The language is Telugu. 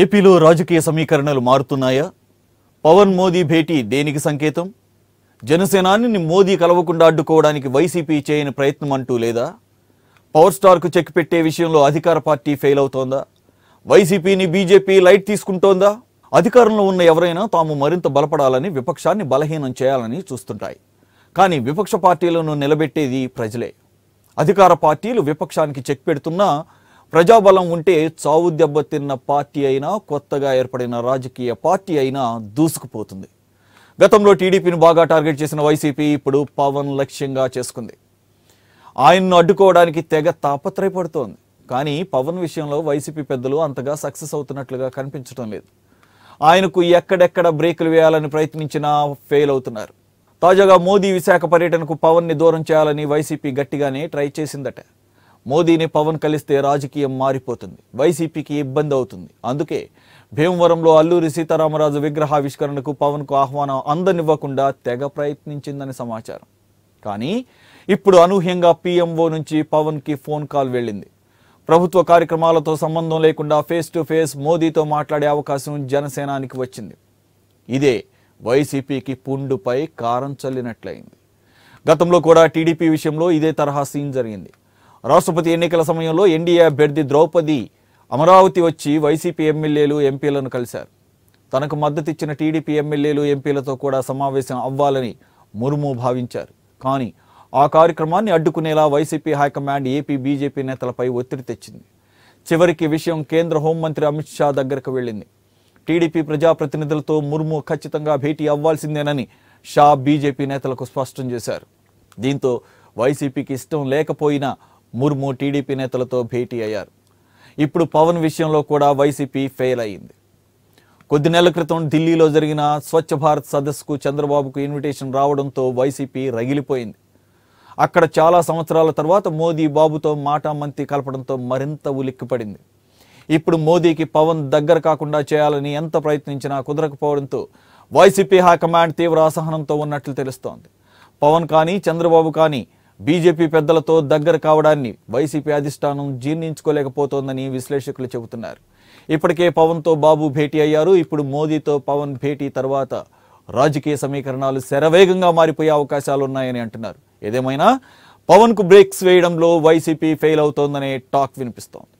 ఏపీలో రాజకీయ సమీకరణలు మారుతున్నాయా పవన్ మోదీ భేటీ దేనికి సంకేతం జనసేనాని మోదీ కలవకుండా అడ్డుకోవడానికి వైసీపీ చేయని ప్రయత్నం అంటూ లేదా పవర్ స్టార్కు చెక్ పెట్టే విషయంలో అధికార పార్టీ ఫెయిల్ అవుతోందా వైసీపీని బీజేపీ లైట్ తీసుకుంటోందా అధికారంలో ఉన్న ఎవరైనా తాము మరింత బలపడాలని విపక్షాన్ని బలహీనం చేయాలని చూస్తుంటాయి కానీ విపక్ష పార్టీలను నిలబెట్టేది ప్రజలే అధికార పార్టీలు విపక్షానికి చెక్ పెడుతున్నా ప్రజాబలం ఉంటే చావు దెబ్బతిన్న పార్టీ అయినా కొత్తగా ఏర్పడిన రాజకీయ పార్టీ అయినా దూసుకుపోతుంది గతంలో టీడీపీని బాగా టార్గెట్ చేసిన వైసీపీ ఇప్పుడు పవన్ లక్ష్యంగా చేసుకుంది ఆయన్ను అడ్డుకోవడానికి తెగ తాపత్రయపడుతోంది కానీ పవన్ విషయంలో వైసీపీ పెద్దలు అంతగా సక్సెస్ అవుతున్నట్లుగా కనిపించడం లేదు ఆయనకు ఎక్కడెక్కడ బ్రేకులు వేయాలని ప్రయత్నించినా ఫెయిల్ అవుతున్నారు తాజాగా మోదీ విశాఖ పర్యటనకు పవన్ని దూరం చేయాలని వైసీపీ గట్టిగానే ట్రై చేసిందట మోదీని పవన్ కలిస్తే రాజకీయం మారిపోతుంది వైసీపీకి ఇబ్బంది అవుతుంది అందుకే భీమవరంలో అల్లూరి సీతారామరాజు విగ్రహావిష్కరణకు పవన్కు ఆహ్వానం అందనివ్వకుండా తెగ ప్రయత్నించిందని సమాచారం కానీ ఇప్పుడు అనూహ్యంగా పీఎంఓ నుంచి పవన్కి ఫోన్ కాల్ వెళ్ళింది ప్రభుత్వ కార్యక్రమాలతో సంబంధం లేకుండా ఫేస్ టు ఫేస్ మోదీతో మాట్లాడే అవకాశం జనసేనానికి వచ్చింది ఇదే వైసీపీకి పుండుపై కారం చల్లినట్లయింది గతంలో కూడా టీడీపీ విషయంలో ఇదే తరహా సీన్ జరిగింది రాష్ట్రపతి ఎన్నికల సమయంలో ఎన్డీఏ అభ్యర్థి ద్రౌపది అమరావతి వచ్చి వైసీపీ ఎమ్మెల్యేలు ఎంపీలను కలిశారు తనకు మద్దతిచ్చిన టీడీపీ ఎమ్మెల్యేలు ఎంపీలతో కూడా సమావేశం అవ్వాలని ముర్ము భావించారు కానీ ఆ కార్యక్రమాన్ని అడ్డుకునేలా వైసీపీ హైకమాండ్ ఏపీ బీజేపీ నేతలపై ఒత్తిడి తెచ్చింది చివరికి విషయం కేంద్ర హోంమంత్రి అమిత్ షా దగ్గరకు వెళ్ళింది టీడీపీ ప్రజాప్రతినిధులతో ముర్ము ఖచ్చితంగా భేటీ అవ్వాల్సిందేనని షా బీజేపీ నేతలకు స్పష్టం చేశారు దీంతో వైసీపీకి ఇష్టం లేకపోయినా ముర్ము టీడీపీ నేతలతో భేటీ అయ్యారు ఇప్పుడు పవన్ విషయంలో కూడా వైసీపీ ఫెయిల్ అయింది కొద్ది నెలల క్రితం ఢిల్లీలో జరిగిన స్వచ్ఛ భారత్ సదస్సుకు చంద్రబాబుకు ఇన్విటేషన్ రావడంతో వైసీపీ రగిలిపోయింది అక్కడ చాలా సంవత్సరాల తర్వాత మోదీ బాబుతో మాటామంతి కలపడంతో మరింత ఉలిక్కిపడింది ఇప్పుడు మోదీకి పవన్ దగ్గర కాకుండా చేయాలని ఎంత ప్రయత్నించినా కుదరకపోవడంతో వైసీపీ హైకమాండ్ తీవ్ర అసహనంతో ఉన్నట్లు తెలుస్తోంది పవన్ కానీ చంద్రబాబు కానీ బీజేపీ పెద్దలతో దగ్గర కావడాన్ని వైసీపీ అధిష్టానం జీర్ణించుకోలేకపోతోందని విశ్లేషకులు చెబుతున్నారు ఇప్పటికే పవన్తో బాబు భేటీ అయ్యారు ఇప్పుడు మోదీతో పవన్ భేటీ తర్వాత రాజకీయ సమీకరణాలు శరవేగంగా మారిపోయే అవకాశాలు ఉన్నాయని అంటున్నారు ఏదేమైనా పవన్కు బ్రేక్స్ వేయడంలో వైసీపీ ఫెయిల్ అవుతోందనే టాక్ వినిపిస్తోంది